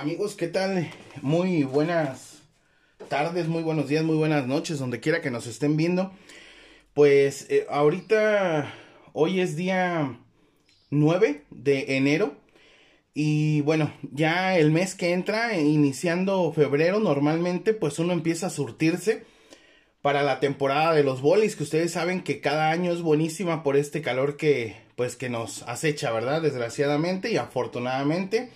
Amigos, ¿qué tal? Muy buenas tardes, muy buenos días, muy buenas noches, donde quiera que nos estén viendo. Pues eh, ahorita, hoy es día 9 de enero. Y bueno, ya el mes que entra, iniciando febrero, normalmente pues uno empieza a surtirse para la temporada de los bolis, que ustedes saben que cada año es buenísima por este calor que pues que nos acecha, ¿verdad? Desgraciadamente y afortunadamente.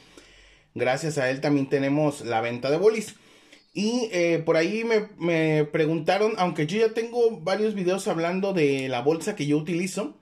Gracias a él también tenemos la venta de bolis. Y eh, por ahí me, preguntaron, aunque yo ya tengo varios videos hablando de la bolsa que yo utilizo,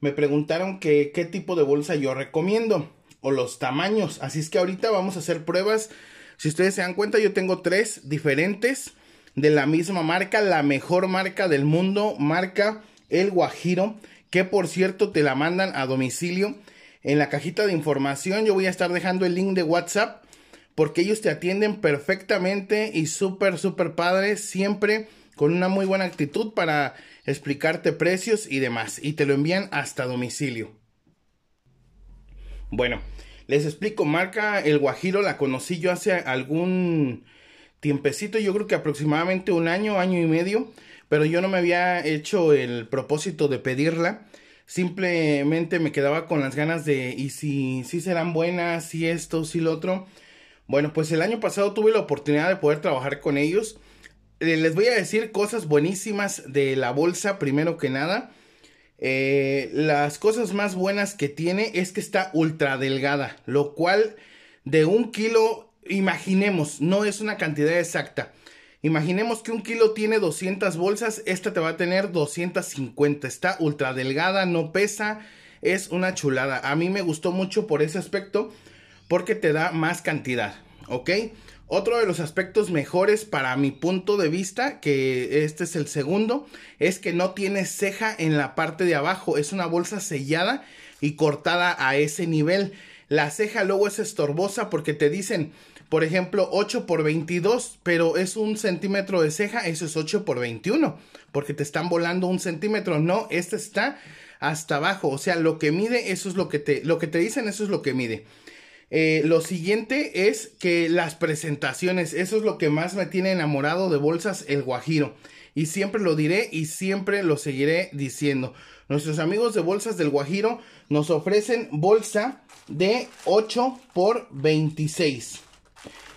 me preguntaron que, qué tipo de bolsa yo recomiendo o los tamaños. Así es que ahorita vamos a hacer pruebas. Si ustedes se dan cuenta, yo tengo tres diferentes de la misma marca, la mejor marca del mundo, marca El Guajiro, que por cierto te la mandan a domicilio en la cajita de información yo voy a estar dejando el link de WhatsApp porque ellos te atienden perfectamente y súper, súper padre, siempre con una muy buena actitud para explicarte precios y demás. Y te lo envían hasta domicilio. Bueno, les explico, marca El Guajiro la conocí yo hace algún tiempecito, yo creo que aproximadamente un año, año y medio, pero yo no me había hecho el propósito de pedirla. Simplemente me quedaba con las ganas de, ¿y si, serán buenas? ¿Si esto? ¿Si lo otro? Bueno, pues el año pasado tuve la oportunidad de poder trabajar con ellos. Eh, les voy a decir cosas buenísimas de la bolsa, primero que nada. Eh, las cosas más buenas que tiene es que está ultra delgada, lo cual de un kilo, imaginemos, no es una cantidad exacta, Imaginemos que un kilo tiene 200 bolsas, esta te va a tener 250. Está ultra delgada, no pesa, es una chulada. A mí me gustó mucho por ese aspecto porque te da más cantidad, ¿ok? Otro de los aspectos mejores para mi punto de vista, que este es el segundo, es que no tiene ceja en la parte de abajo. Es una bolsa sellada y cortada a ese nivel. La ceja luego es estorbosa porque te dicen, por ejemplo, 8 por 22, pero es un centímetro de ceja, eso es 8 por 21, porque te están volando un centímetro. No, este está hasta abajo, o sea, lo que mide, eso es lo que te, lo que te dicen, eso es lo que mide. Eh, lo siguiente es que las presentaciones, eso es lo que más me tiene enamorado de bolsas El Guajiro. Y siempre lo diré y siempre lo seguiré diciendo. Nuestros amigos de Bolsas del Guajiro nos ofrecen bolsa de 8 por 26.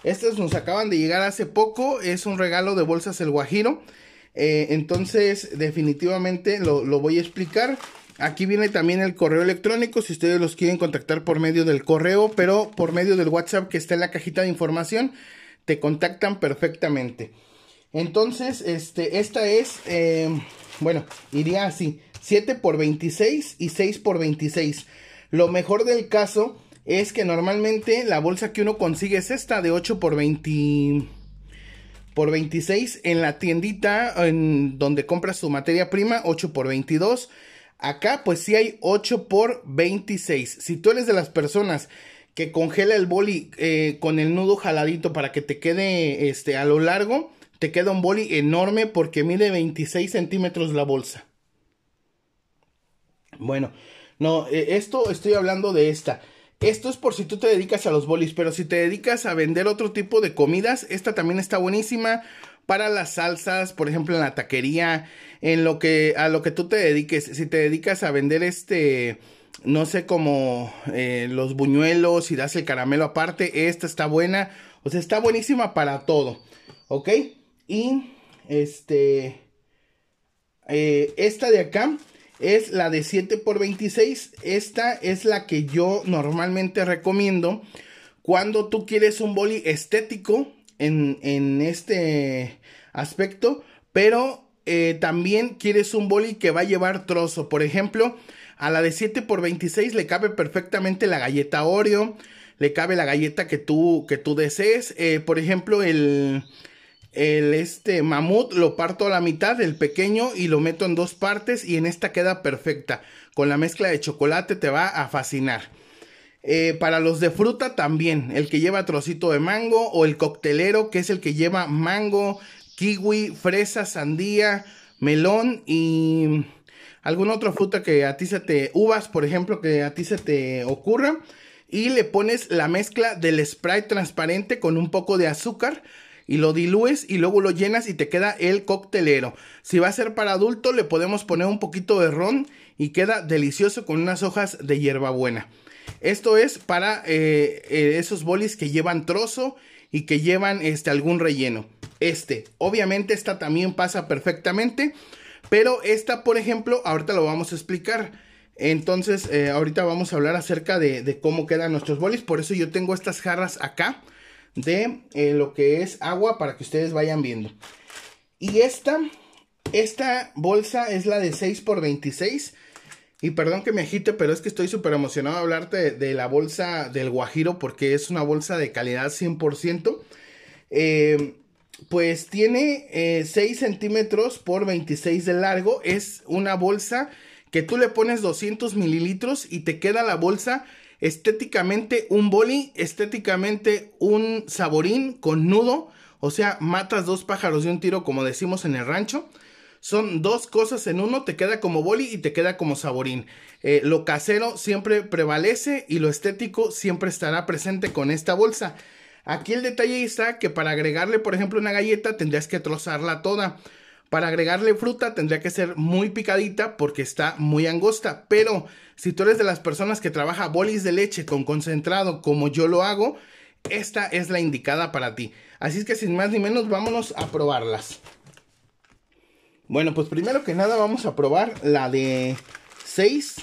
Estos nos acaban de llegar hace poco. Es un regalo de bolsas El Guajiro. Eh, entonces, definitivamente lo, voy a explicar. Aquí viene también el correo electrónico, si ustedes los quieren contactar por medio del correo, pero por medio del WhatsApp que está en la cajita de información, te contactan perfectamente. Entonces, este, esta es, eh, bueno, iría así, 7 por 26 y 6 por 26. Lo mejor del caso es que normalmente la bolsa que uno consigue es esta de 8 por 20 por 26 en la tiendita en donde compras su materia prima 8 por 22 acá pues sí hay 8 por 26 si tú eres de las personas que congela el boli eh, con el nudo jaladito para que te quede este a lo largo te queda un boli enorme porque mide 26 centímetros la bolsa bueno no, eh, esto estoy hablando de esta. Esto es por si tú te dedicas a los bolis, pero si te dedicas a vender otro tipo de comidas, esta también está buenísima para las salsas, por ejemplo, en la taquería, en lo que a lo que tú te dediques, si te dedicas a vender este no sé como eh, los buñuelos y das el caramelo aparte, esta está buena, o sea, está buenísima para todo, ¿ok? Y este eh, esta de acá es la de 7 x 26. Esta es la que yo normalmente recomiendo cuando tú quieres un boli estético en, este aspecto, pero eh, también quieres un boli que va a llevar trozo. Por ejemplo, a la de 7 x 26 le cabe perfectamente la galleta Oreo, le cabe la galleta que tú, que tú desees. Eh, por ejemplo, el el este mamut lo parto a la mitad, el pequeño, y lo meto en dos partes y en esta queda perfecta. Con la mezcla de chocolate te va a fascinar. Eh, para los de fruta también, el que lleva trocito de mango o el coctelero que es el que lleva mango, kiwi, fresa, sandía, melón y alguna otra fruta que a ti se te, uvas por ejemplo, que a ti se te ocurra. Y le pones la mezcla del spray transparente con un poco de azúcar y lo dilúes y luego lo llenas y te queda el coctelero. Si va a ser para adulto, le podemos poner un poquito de ron y queda delicioso con unas hojas de hierbabuena. Esto es para eh, eh, esos bolis que llevan trozo y que llevan este, algún relleno. Este, obviamente esta también pasa perfectamente, pero esta, por ejemplo, ahorita lo vamos a explicar. Entonces, eh, ahorita vamos a hablar acerca de, de cómo quedan nuestros bolis. Por eso yo tengo estas jarras acá de eh, lo que es agua para que ustedes vayan viendo. Y esta, esta bolsa es la de 6x26. Y perdón que me agite, pero es que estoy súper emocionado de hablarte de, la bolsa del Guajiro porque es una bolsa de calidad 100%. Eh, pues tiene 6 eh, centímetros por 26 de largo. Es una bolsa que tú le pones 200 mililitros y te queda la bolsa Estéticamente un boli, estéticamente un saborín con nudo. O sea, matas dos pájaros de un tiro, como decimos en el rancho. Son dos cosas en uno, te queda como boli y te queda como saborín. Eh, lo casero siempre prevalece y lo estético siempre estará presente con esta bolsa. Aquí el detalle está que para agregarle, por ejemplo, una galleta tendrías que trozarla toda. Para agregarle fruta tendría que ser muy picadita porque está muy angosta, pero si tú eres de las personas que trabaja bolis de leche con concentrado como yo lo hago, esta es la indicada para ti. Así es que sin más ni menos vámonos a probarlas. Bueno, pues primero que nada vamos a probar la de 6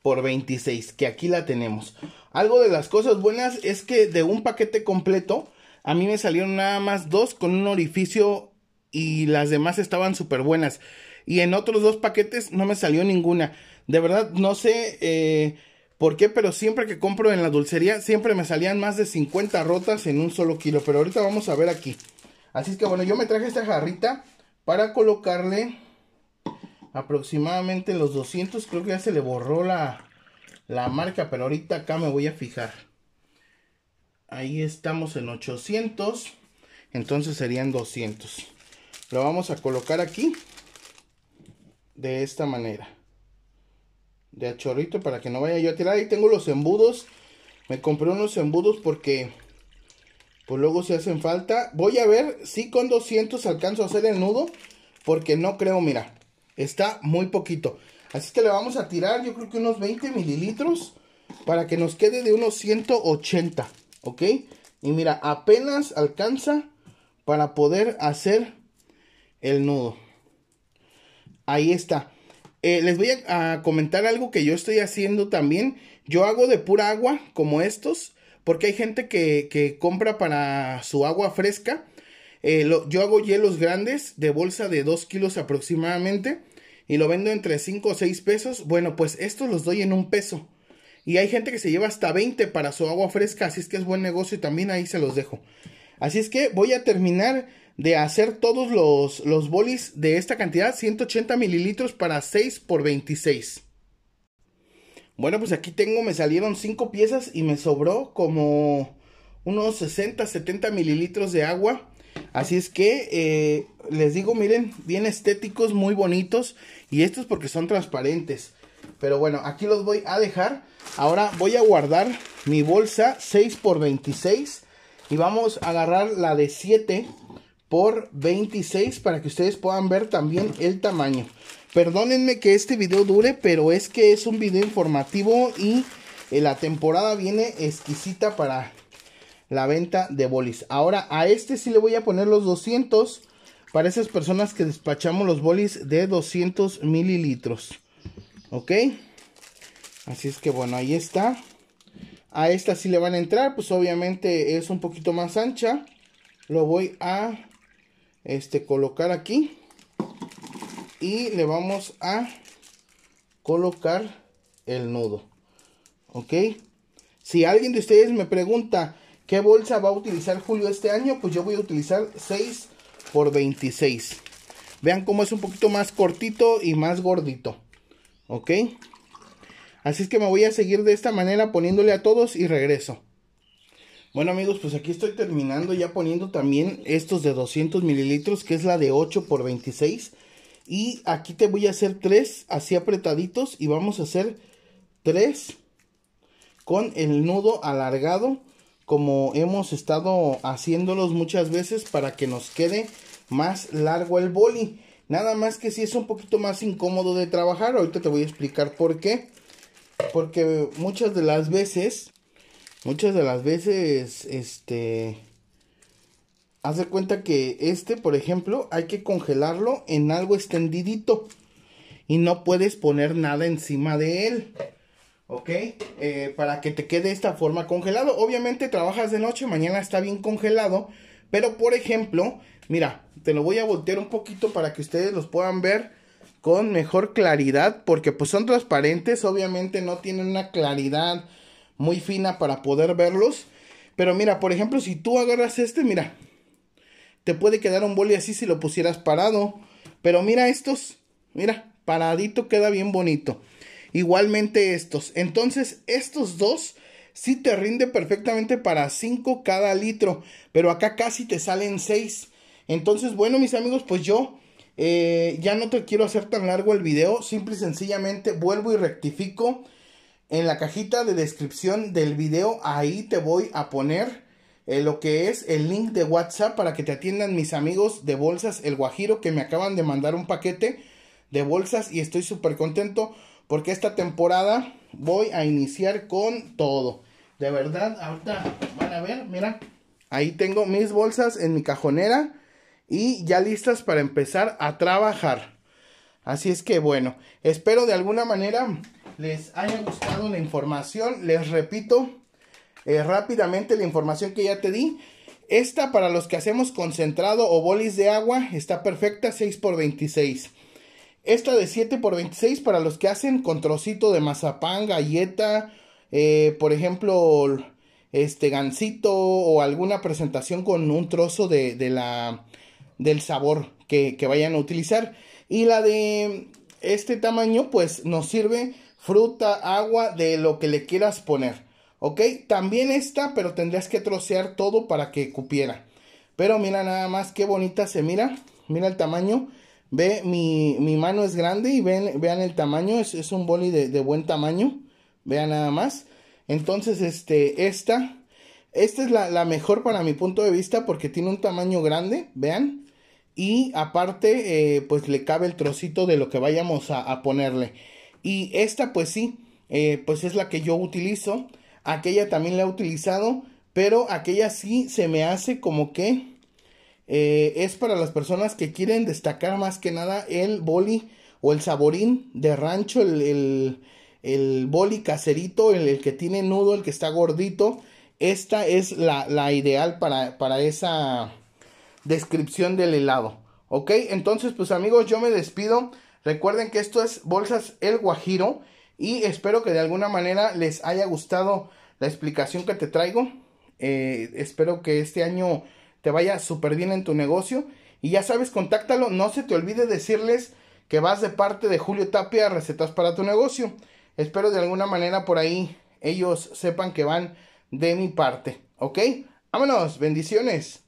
por 26, que aquí la tenemos. Algo de las cosas buenas es que de un paquete completo a mí me salieron nada más dos con un orificio y las demás estaban súper buenas. Y en otros dos paquetes no me salió ninguna. De verdad, no sé eh, por qué, pero siempre que compro en la dulcería, siempre me salían más de 50 rotas en un solo kilo. Pero ahorita vamos a ver aquí. Así es que bueno, yo me traje esta jarrita para colocarle aproximadamente los 200. Creo que ya se le borró la, la marca, pero ahorita acá me voy a fijar ahí estamos en 800 entonces serían 200 lo vamos a colocar aquí de esta manera de achorrito chorrito para que no vaya yo a tirar ahí tengo los embudos me compré unos embudos porque pues luego se hacen falta voy a ver si con 200 alcanzo a hacer el nudo porque no creo mira está muy poquito así que le vamos a tirar yo creo que unos 20 mililitros para que nos quede de unos 180 ¿ok? Y mira, apenas alcanza para poder hacer el nudo. Ahí está. Eh, les voy a, comentar algo que yo estoy haciendo también. Yo hago de pura agua, como estos, porque hay gente que, compra para su agua fresca. Eh, yo hago hielos grandes de bolsa de 2 kilos aproximadamente y lo vendo entre 5 o 6 pesos. Bueno, pues estos los doy en un peso. Y hay gente que se lleva hasta 20 para su agua fresca, así es que es buen negocio y también ahí se los dejo. Así es que voy a terminar de hacer todos los, los bolis de esta cantidad, 180 mililitros para 6 por 26. Bueno, pues aquí tengo, me salieron 5 piezas y me sobró como unos 60, 70 mililitros de agua. Así es que eh, les digo, miren, bien estéticos, muy bonitos. Y estos porque son transparentes. Pero bueno, aquí los voy a dejar. Ahora voy a guardar mi bolsa 6 por 26 y vamos a agarrar la de 7 por 26 para que ustedes puedan ver también el tamaño. Perdónenme que este video dure, pero es que es un video informativo y eh, la temporada viene exquisita para la venta de bolis. Ahora a este sí le voy a poner los 200 para esas personas que despachamos los bolis de 200 mililitros. ¿Ok? Así es que bueno, ahí está. A esta sí le van a entrar, pues obviamente es un poquito más ancha. Lo voy a este, colocar aquí. Y le vamos a colocar el nudo. ¿Ok? Si alguien de ustedes me pregunta qué bolsa va a utilizar Julio este año, pues yo voy a utilizar 6 por 26. Vean cómo es un poquito más cortito y más gordito. ¿Ok? Así es que me voy a seguir de esta manera poniéndole a todos y regreso. Bueno amigos, pues aquí estoy terminando ya poniendo también estos de 200 mililitros, que es la de 8 por 26. Y aquí te voy a hacer tres así apretaditos y vamos a hacer tres con el nudo alargado como hemos estado haciéndolos muchas veces para que nos quede más largo el boli. Nada más que si es un poquito más incómodo de trabajar, ahorita te voy a explicar por qué. Porque muchas de las veces, muchas de las veces, este, hace cuenta que este, por ejemplo, hay que congelarlo en algo extendidito. Y no puedes poner nada encima de él. ¿ok? Eh, para que te quede esta forma congelado. Obviamente trabajas de noche, mañana está bien congelado, pero por ejemplo, mira, te lo voy a voltear un poquito para que ustedes los puedan ver con mejor claridad porque pues son transparentes, obviamente no tienen una claridad muy fina para poder verlos, pero mira, por ejemplo, si tú agarras este, mira, te puede quedar un boli así si lo pusieras parado, pero mira estos, mira, paradito queda bien bonito. Igualmente estos. Entonces, estos dos sí te rinde perfectamente para 5 cada litro, pero acá casi te salen 6. Entonces, bueno, mis amigos, pues yo eh, ya no te quiero hacer tan largo el video, simple y sencillamente vuelvo y rectifico. En la cajita de descripción del video, ahí te voy a poner eh, lo que es el link de WhatsApp para que te atiendan mis amigos de Bolsas El Guajiro que me acaban de mandar un paquete de bolsas y estoy súper contento porque esta temporada voy a iniciar con todo. De verdad, ahorita van a ver, mira, ahí tengo mis bolsas en mi cajonera y ya listas para empezar a trabajar. Así es que bueno, espero de alguna manera les haya gustado la información. Les repito eh, rápidamente la información que ya te di. Esta para los que hacemos concentrado o bolis de agua está perfecta 6x26. Esta de 7x26 para los que hacen con trocito de mazapán, galleta, eh, por ejemplo, este gancito o alguna presentación con un trozo de la del sabor que, vayan a utilizar. Y la de este tamaño pues nos sirve fruta, agua, de lo que le quieras poner. ¿Ok? También esta, pero tendrías que trocear todo para que cupiera. Pero mira nada más qué bonita se mira. Mira el tamaño. Ve, mi, mano es grande y vean el tamaño. Es, un boli de, buen tamaño. Vean nada más. Entonces, este, esta. Esta es la, la mejor para mi punto de vista porque tiene un tamaño grande. Vean. Y aparte, eh, pues le cabe el trocito de lo que vayamos a, ponerle. Y esta, pues sí, eh, pues es la que yo utilizo. Aquella también la he utilizado, pero aquella sí se me hace como que eh, es para las personas que quieren destacar más que nada el boli o el saborín de rancho, el, boli caserito, el, el, que tiene nudo, el que está gordito. Esta es la, ideal para, para esa descripción del helado. Ok, entonces pues amigos yo me despido. Recuerden que esto es Bolsas El Guajiro y espero que de alguna manera les haya gustado la explicación que te traigo. Eh, espero que este año te vaya súper bien en tu negocio. Y ya sabes, contáctalo. No se te olvide decirles que vas de parte de Julio Tapia Recetas para tu negocio. Espero de alguna manera por ahí ellos sepan que van de mi parte. ¿Ok? Vámonos, bendiciones.